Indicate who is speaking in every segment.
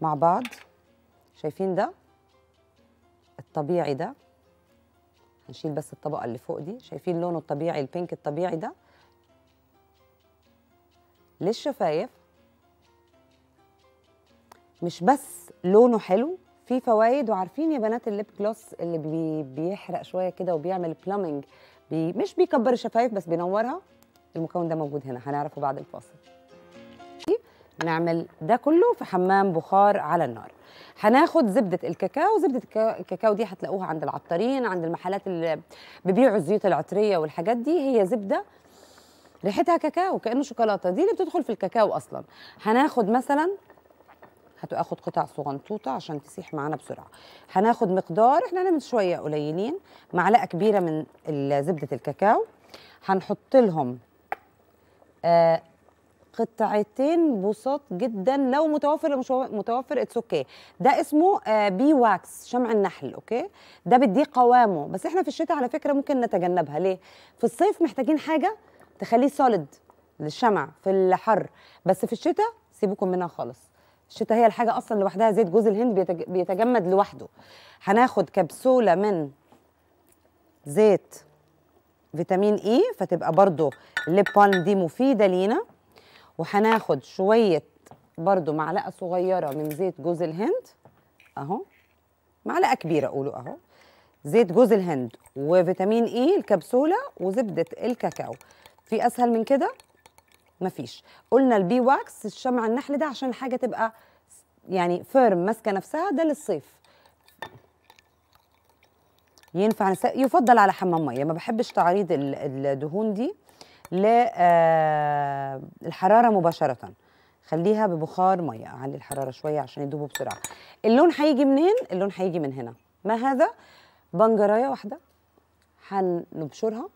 Speaker 1: مع بعض شايفين ده الطبيعي ده هنشيل بس الطبقة اللي فوق دي شايفين لونه الطبيعي البينك الطبيعي ده للشفايف مش بس لونه حلو في فوائد وعارفين يا بنات الليب جلوس اللي بي بيحرق شويه كده وبيعمل بلومينج بي مش بيكبر الشفايف بس بينورها المكون ده موجود هنا هنعرفه بعد الفاصل نعمل ده كله في حمام بخار على النار هناخد زبده الكاكاو زبده الكاكاو دي هتلاقوها عند العطارين عند المحلات اللي بيبيعوا الزيوت العطريه والحاجات دي هي زبده ريحتها كاكاو كانه شوكولاته دي اللي بتدخل في الكاكاو اصلا هناخد مثلا هتاخد قطع صغنطوطه عشان تسيح معانا بسرعه هناخد مقدار احنا هنعمل شويه قليلين معلقه كبيره من زبده الكاكاو هنحط لهم آه قطعتين بساط جدا لو متوفر لو مش متوفر اتس اوكي ده اسمه بي آه، واكس شمع النحل اوكي ده بيديه قوامه بس احنا في الشتاء على فكره ممكن نتجنبها ليه في الصيف محتاجين حاجه تخليه سوليد للشمع في الحر بس في الشتاء سيبوكم منها خالص الشتاء هي الحاجه اصلا لوحدها زيت جوز الهند بيتجمد لوحده هناخد كبسوله من زيت فيتامين اي e، فتبقى برضو الليب بالم دي مفيده لينا وهناخد شويه برضو معلقه صغيره من زيت جوز الهند اهو معلقه كبيره قولوا اهو زيت جوز الهند وفيتامين اي الكبسوله وزبده الكاكاو في اسهل من كده مفيش قلنا البي واكس الشمع النحل ده عشان الحاجه تبقى يعني فيرم ماسكه نفسها ده للصيف ينفع يفضل على حمام ميه ما بحبش تعريض الدهون دي للحراره آه، مباشره خليها ببخار ميه اعلي الحراره شويه عشان يدوبوا بسرعه اللون هيجي منين اللون هيجي من هنا ما هذا بنجرايه واحده هنبشرها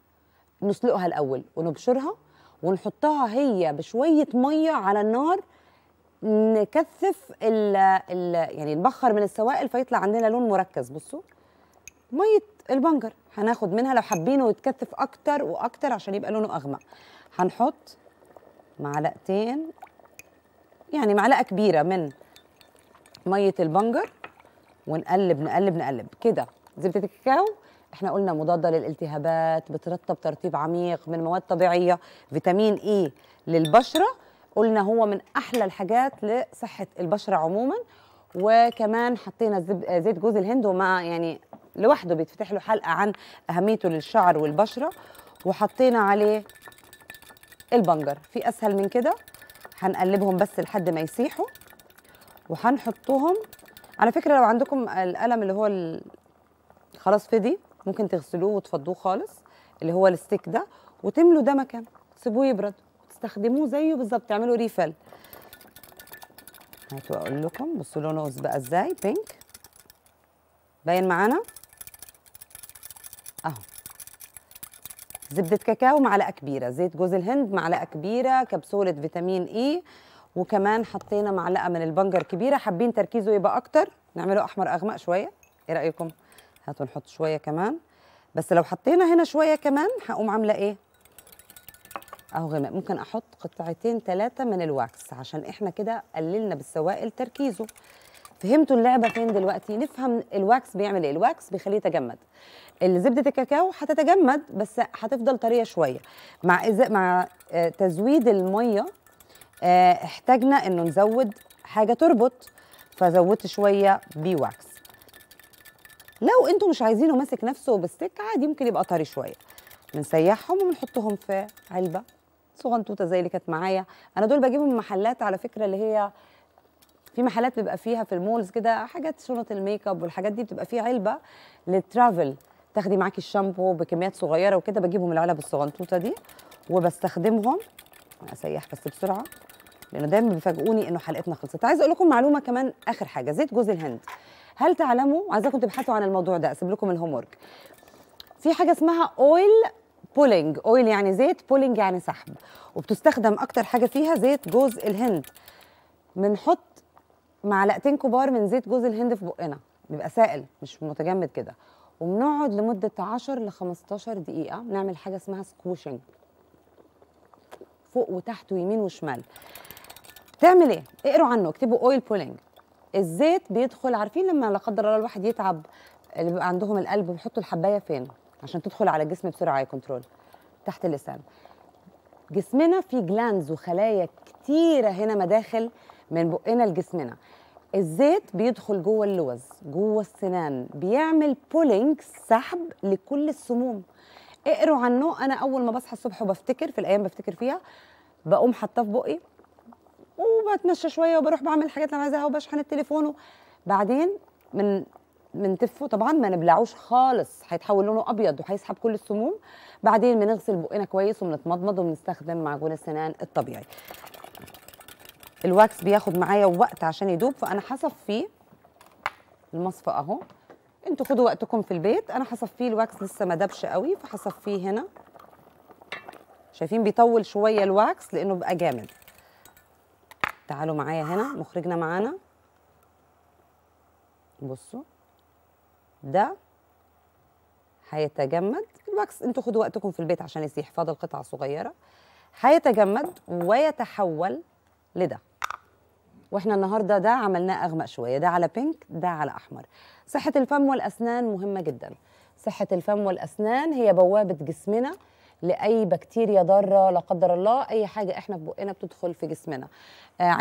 Speaker 1: نسلقها الاول ونبشرها ونحطها هي بشويه ميه على النار نكثف ال ال يعني نبخر من السوائل فيطلع عندنا لون مركز بصوا ميه البنجر هناخد منها لو حابينه يتكثف اكتر واكتر عشان يبقى لونه اغمق هنحط معلقتين يعني معلقه كبيره من ميه البنجر ونقلب نقلب نقلب كده زبده الكاكاو احنا قلنا مضاده للالتهابات بترطب ترطيب عميق من مواد طبيعيه فيتامين اي e للبشره قلنا هو من احلى الحاجات لصحه البشره عموما وكمان حطينا زيت جوز الهند وما يعني لوحده بيتفتح له حلقه عن اهميته للشعر والبشره وحطينا عليه البنجر في اسهل من كده هنقلبهم بس لحد ما يسيحوا وهنحطهم على فكره لو عندكم القلم اللي هو خلاص فدي ممكن تغسلوه وتفضوه خالص اللي هو الستيك ده وتملوا ده مكان تسيبوه يبرد تستخدموه زيه بالظبط تعملوا ريفل هاتوا اقول لكم بصوا لونه بقى ازاي بينك باين معانا اهو زبدة كاكاو معلقة كبيرة زيت جوز الهند معلقة كبيرة كبسولة فيتامين اي e. وكمان حطينا معلقة من البنجر كبيرة حابين تركيزه يبقى اكتر نعمله احمر اغمق شوية ايه رأيكم هاتوا نحط شوية كمان بس لو حطينا هنا شوية كمان هقوم عاملة ايه اهو غماء ممكن احط قطعتين ثلاثه من الواكس عشان احنا كده قللنا بالسوائل تركيزه فهمتوا اللعبه فين دلوقتي نفهم الواكس بيعمل ايه الواكس بيخليه يتجمد زبده الكاكاو هتتجمد بس هتفضل طريه شويه مع إز... مع آه، تزويد الميه آه، احتاجنا انه نزود حاجه تربط فزودت شويه بواكس لو انتوا مش عايزينه ماسك نفسه بالسك عادي ممكن يبقى طري شويه بنسيحهم وبنحطهم في علبه صغنطوطه زي اللي كانت معايا انا دول بجيبهم من محلات على فكره اللي هي في محلات بيبقى فيها في المولز كده حاجات شنط الميك اب والحاجات دي بتبقى فيها علبه للترافل تاخدي معاكي الشامبو بكميات صغيره وكده بجيبهم العلب الصغنطوطه دي وبستخدمهم اسيح بس بسرعه لانه دايما بيفاجئوني انه حلقتنا خلصت عايزه اقول لكم معلومه كمان اخر حاجه زيت جوز الهند هل تعلموا عايزاكم تبحثوا عن الموضوع ده اسيب لكم الهوم في حاجه اسمها اويل بولينج اويل يعني زيت بولينج يعني سحب وبتستخدم اكتر حاجه فيها زيت جوز الهند بنحط معلقتين كبار من زيت جوز الهند في بقنا بيبقى سائل مش متجمد كده وبنقعد لمده 10 ل 15 دقيقه بنعمل حاجه اسمها سكوشنج فوق وتحت ويمين وشمال تعمل ايه اقروا عنه اكتبوا اويل بولينج الزيت بيدخل عارفين لما لا قدر الله الواحد يتعب اللي بيبقى عندهم القلب بيحطوا الحبايه فين عشان تدخل على الجسم بسرعه يا كنترول تحت اللسان جسمنا فيه جلانز وخلايا كتيره هنا مداخل من بقنا لجسمنا الزيت بيدخل جوه اللوز جوه السنان بيعمل بولينج سحب لكل السموم اقروا عنه انا اول ما بصحى الصبح وبفتكر في الايام بفتكر فيها بقوم حاطاه في بقي وبتمشى شويه وبروح بعمل الحاجات اللي انا عايزاها وبشحن التليفون بعدين من من تفه طبعا ما نبلعوش خالص هيتحول لونه ابيض وهيسحب كل السموم بعدين بنغسل بقنا كويس وبنتمضمض وبنستخدم معجون السنان الطبيعي الواكس بياخد معايا وقت عشان يدوب فانا هصفيه المصفى اهو انتوا خدوا وقتكم في البيت انا هصفيه الواكس لسه ما دبش قوي فهصفيه هنا شايفين بيطول شويه الواكس لانه بقى جامد تعالوا معايا هنا مخرجنا معانا بصوا ده هيتجمد بالعكس انتوا خدوا وقتكم في البيت عشان يسيح فاضل قطعه صغيره هيتجمد ويتحول لده واحنا النهارده ده عملناه اغمق شويه ده على بينك ده على احمر صحه الفم والاسنان مهمه جدا صحه الفم والاسنان هي بوابه جسمنا لاي بكتيريا ضاره لا قدر الله اي حاجه احنا في بقنا بتدخل في جسمنا آه،